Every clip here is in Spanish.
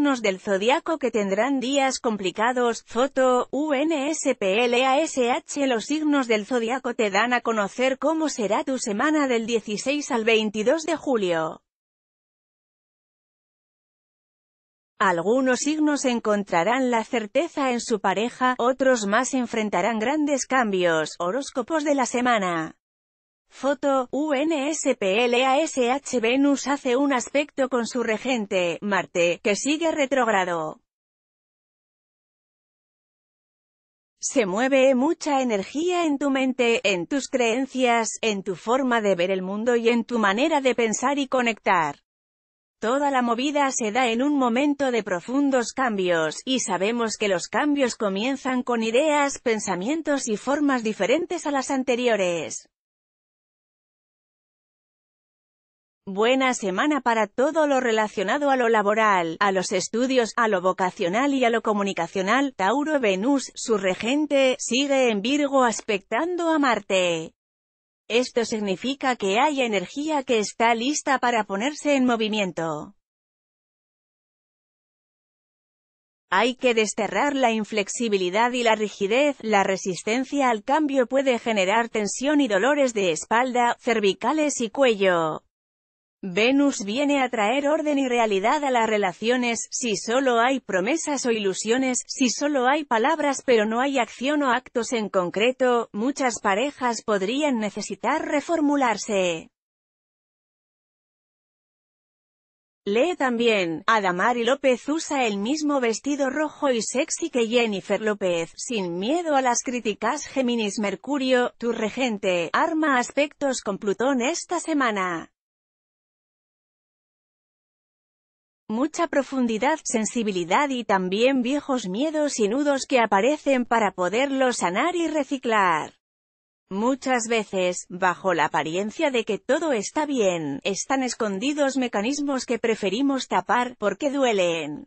signos del zodiaco que tendrán días complicados, foto, UNSPLASH Los signos del zodiaco te dan a conocer cómo será tu semana del 16 al 22 de julio. Algunos signos encontrarán la certeza en su pareja, otros más enfrentarán grandes cambios. Horóscopos de la semana. Foto, UNSPLASH Venus hace un aspecto con su regente, Marte, que sigue retrógrado. Se mueve mucha energía en tu mente, en tus creencias, en tu forma de ver el mundo y en tu manera de pensar y conectar. Toda la movida se da en un momento de profundos cambios, y sabemos que los cambios comienzan con ideas, pensamientos y formas diferentes a las anteriores. Buena semana para todo lo relacionado a lo laboral, a los estudios, a lo vocacional y a lo comunicacional. Tauro Venus, su regente, sigue en Virgo aspectando a Marte. Esto significa que hay energía que está lista para ponerse en movimiento. Hay que desterrar la inflexibilidad y la rigidez, la resistencia al cambio puede generar tensión y dolores de espalda, cervicales y cuello. Venus viene a traer orden y realidad a las relaciones, si solo hay promesas o ilusiones, si solo hay palabras pero no hay acción o actos en concreto, muchas parejas podrían necesitar reformularse. Lee también, Adamari López usa el mismo vestido rojo y sexy que Jennifer López, sin miedo a las críticas Géminis Mercurio, tu regente, arma aspectos con Plutón esta semana. mucha profundidad, sensibilidad y también viejos miedos y nudos que aparecen para poderlos sanar y reciclar. Muchas veces, bajo la apariencia de que todo está bien, están escondidos mecanismos que preferimos tapar, porque duelen.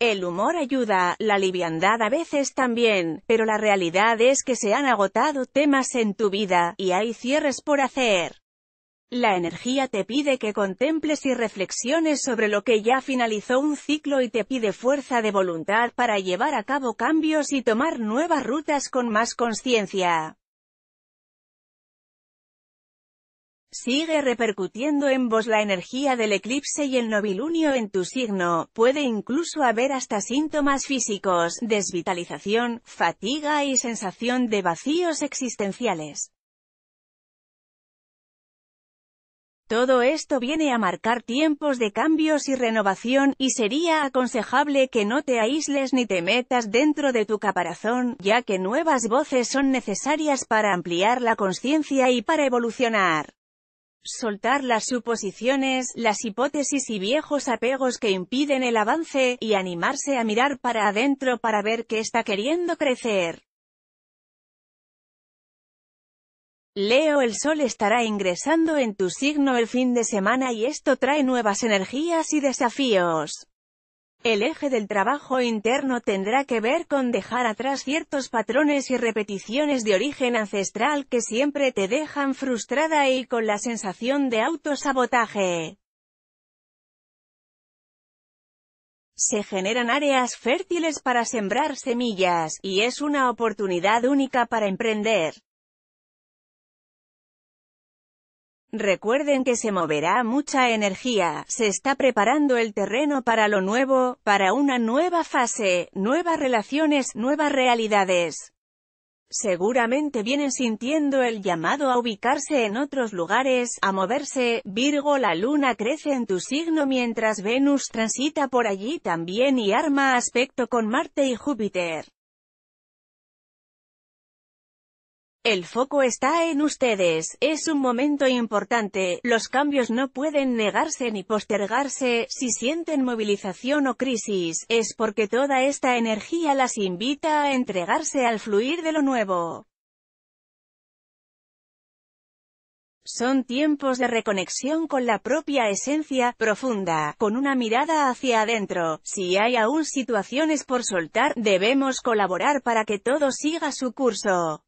El humor ayuda, la liviandad a veces también, pero la realidad es que se han agotado temas en tu vida, y hay cierres por hacer. La energía te pide que contemples y reflexiones sobre lo que ya finalizó un ciclo y te pide fuerza de voluntad para llevar a cabo cambios y tomar nuevas rutas con más conciencia. Sigue repercutiendo en vos la energía del eclipse y el novilunio en tu signo, puede incluso haber hasta síntomas físicos, desvitalización, fatiga y sensación de vacíos existenciales. Todo esto viene a marcar tiempos de cambios y renovación, y sería aconsejable que no te aísles ni te metas dentro de tu caparazón, ya que nuevas voces son necesarias para ampliar la conciencia y para evolucionar. Soltar las suposiciones, las hipótesis y viejos apegos que impiden el avance, y animarse a mirar para adentro para ver qué está queriendo crecer. Leo el Sol estará ingresando en tu signo el fin de semana y esto trae nuevas energías y desafíos. El eje del trabajo interno tendrá que ver con dejar atrás ciertos patrones y repeticiones de origen ancestral que siempre te dejan frustrada y con la sensación de autosabotaje. se generan áreas fértiles para sembrar semillas, y es una oportunidad única para emprender. Recuerden que se moverá mucha energía, se está preparando el terreno para lo nuevo, para una nueva fase, nuevas relaciones, nuevas realidades. Seguramente vienen sintiendo el llamado a ubicarse en otros lugares, a moverse, Virgo la luna crece en tu signo mientras Venus transita por allí también y arma aspecto con Marte y Júpiter. El foco está en ustedes, es un momento importante, los cambios no pueden negarse ni postergarse, si sienten movilización o crisis, es porque toda esta energía las invita a entregarse al fluir de lo nuevo. Son tiempos de reconexión con la propia esencia, profunda, con una mirada hacia adentro. Si hay aún situaciones por soltar, debemos colaborar para que todo siga su curso.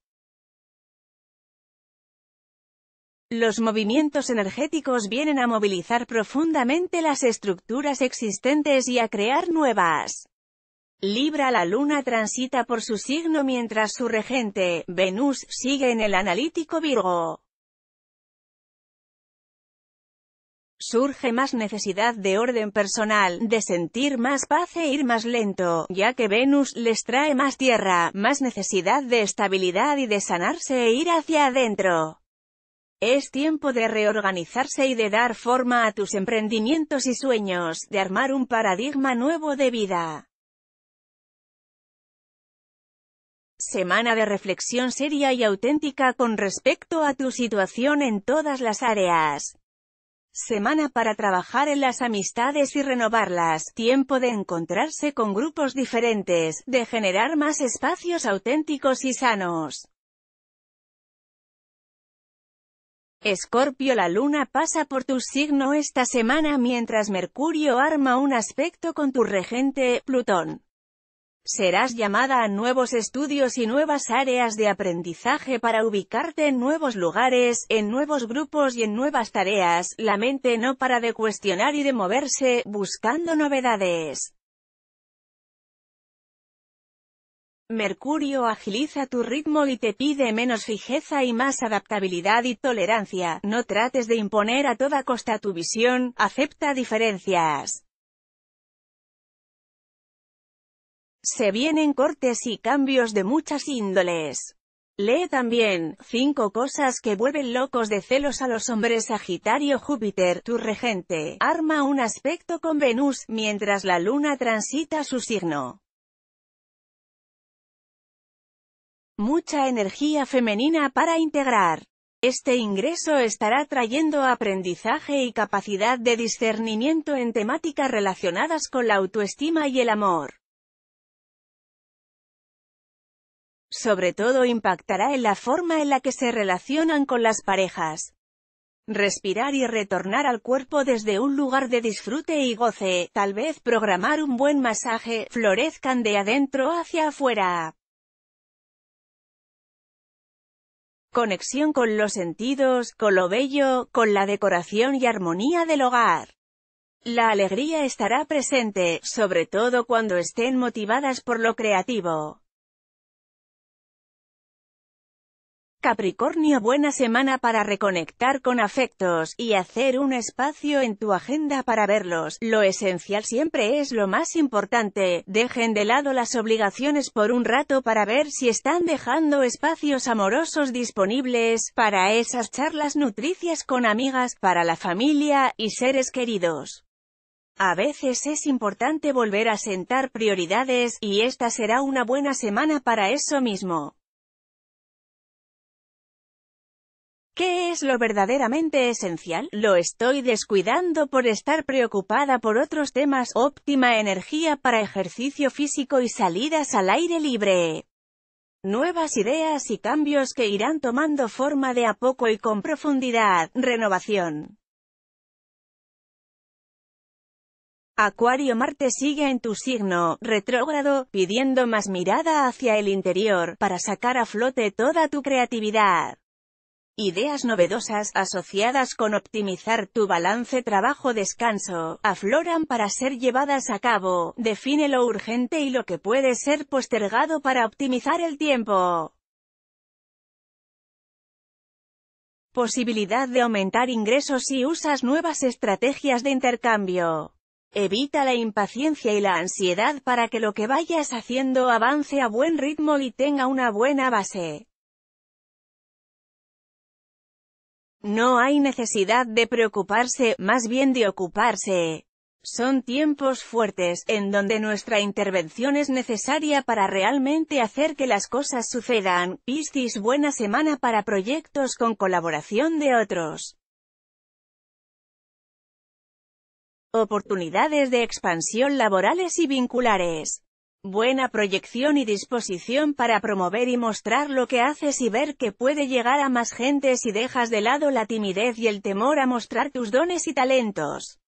Los movimientos energéticos vienen a movilizar profundamente las estructuras existentes y a crear nuevas. Libra la luna transita por su signo mientras su regente, Venus, sigue en el analítico Virgo. surge más necesidad de orden personal, de sentir más paz e ir más lento, ya que Venus les trae más tierra, más necesidad de estabilidad y de sanarse e ir hacia adentro. Es tiempo de reorganizarse y de dar forma a tus emprendimientos y sueños, de armar un paradigma nuevo de vida. Semana de reflexión seria y auténtica con respecto a tu situación en todas las áreas. Semana para trabajar en las amistades y renovarlas, tiempo de encontrarse con grupos diferentes, de generar más espacios auténticos y sanos. Escorpio La luna pasa por tu signo esta semana mientras Mercurio arma un aspecto con tu regente, Plutón. Serás llamada a nuevos estudios y nuevas áreas de aprendizaje para ubicarte en nuevos lugares, en nuevos grupos y en nuevas tareas, la mente no para de cuestionar y de moverse, buscando novedades. Mercurio agiliza tu ritmo y te pide menos fijeza y más adaptabilidad y tolerancia, no trates de imponer a toda costa tu visión, acepta diferencias. Se vienen cortes y cambios de muchas índoles. Lee también, cinco cosas que vuelven locos de celos a los hombres Sagitario Júpiter, tu regente, arma un aspecto con Venus, mientras la luna transita su signo. mucha energía femenina para integrar. Este ingreso estará trayendo aprendizaje y capacidad de discernimiento en temáticas relacionadas con la autoestima y el amor. Sobre todo impactará en la forma en la que se relacionan con las parejas. Respirar y retornar al cuerpo desde un lugar de disfrute y goce, tal vez programar un buen masaje, florezcan de adentro hacia afuera. conexión con los sentidos, con lo bello, con la decoración y armonía del hogar. La alegría estará presente, sobre todo cuando estén motivadas por lo creativo. Capricornio buena semana para reconectar con afectos, y hacer un espacio en tu agenda para verlos, lo esencial siempre es lo más importante, dejen de lado las obligaciones por un rato para ver si están dejando espacios amorosos disponibles, para esas charlas nutricias con amigas, para la familia, y seres queridos. A veces es importante volver a sentar prioridades, y esta será una buena semana para eso mismo. ¿Qué es lo verdaderamente esencial? Lo estoy descuidando por estar preocupada por otros temas. Óptima energía para ejercicio físico y salidas al aire libre. Nuevas ideas y cambios que irán tomando forma de a poco y con profundidad. Renovación. Acuario Marte sigue en tu signo, retrógrado, pidiendo más mirada hacia el interior, para sacar a flote toda tu creatividad. Ideas novedosas, asociadas con optimizar tu balance trabajo-descanso, afloran para ser llevadas a cabo, define lo urgente y lo que puede ser postergado para optimizar el tiempo. Posibilidad de aumentar ingresos si usas nuevas estrategias de intercambio. Evita la impaciencia y la ansiedad para que lo que vayas haciendo avance a buen ritmo y tenga una buena base. No hay necesidad de preocuparse, más bien de ocuparse. Son tiempos fuertes, en donde nuestra intervención es necesaria para realmente hacer que las cosas sucedan. Piscis buena semana para proyectos con colaboración de otros. Oportunidades de expansión laborales y vinculares buena proyección y disposición para promover y mostrar lo que haces y ver que puede llegar a más gente si dejas de lado la timidez y el temor a mostrar tus dones y talentos.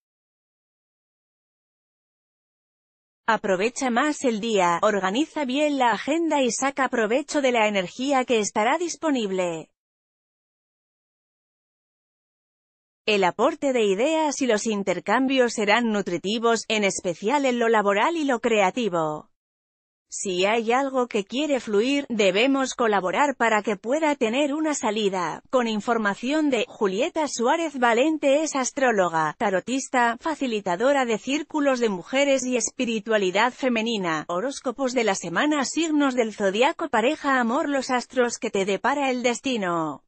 Aprovecha más el día, organiza bien la agenda y saca provecho de la energía que estará disponible. El aporte de ideas y los intercambios serán nutritivos, en especial en lo laboral y lo creativo. Si hay algo que quiere fluir, debemos colaborar para que pueda tener una salida. Con información de Julieta Suárez Valente es astróloga, tarotista, facilitadora de círculos de mujeres y espiritualidad femenina, horóscopos de la semana, signos del zodiaco, pareja, amor, los astros que te depara el destino.